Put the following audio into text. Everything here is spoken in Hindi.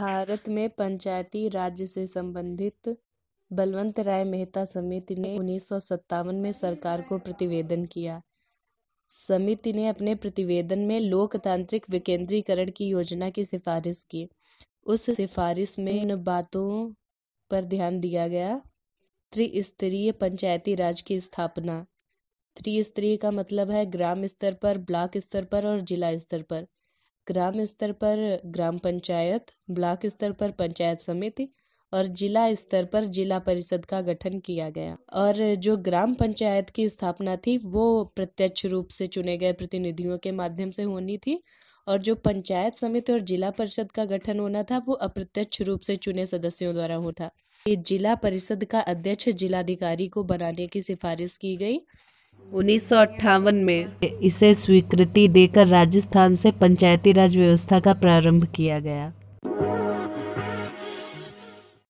भारत में पंचायती राज से संबंधित बलवंत राय मेहता समिति ने उन्नीस में सरकार को प्रतिवेदन किया समिति ने अपने प्रतिवेदन में लोकतांत्रिक विकेंद्रीकरण की योजना की सिफारिश की उस सिफारिश में इन बातों पर ध्यान दिया गया त्रिस्तरीय पंचायती राज की स्थापना त्रिस्तरीय का मतलब है ग्राम स्तर पर ब्लॉक स्तर पर और जिला स्तर पर ग्राम स्तर पर ग्राम पंचायत ब्लॉक स्तर पर पंचायत समिति और जिला स्तर पर जिला परिषद का गठन किया गया और जो ग्राम पंचायत की स्थापना थी वो प्रत्यक्ष रूप से चुने गए प्रतिनिधियों के माध्यम से होनी थी और जो पंचायत समिति और जिला परिषद का गठन होना था वो अप्रत्यक्ष रूप से चुने सदस्यों द्वारा होता ये जिला परिषद का अध्यक्ष जिलाधिकारी को बनाने की सिफारिश की गई उन्नीस में इसे स्वीकृति देकर राजस्थान से पंचायती राज व्यवस्था का प्रारंभ किया गया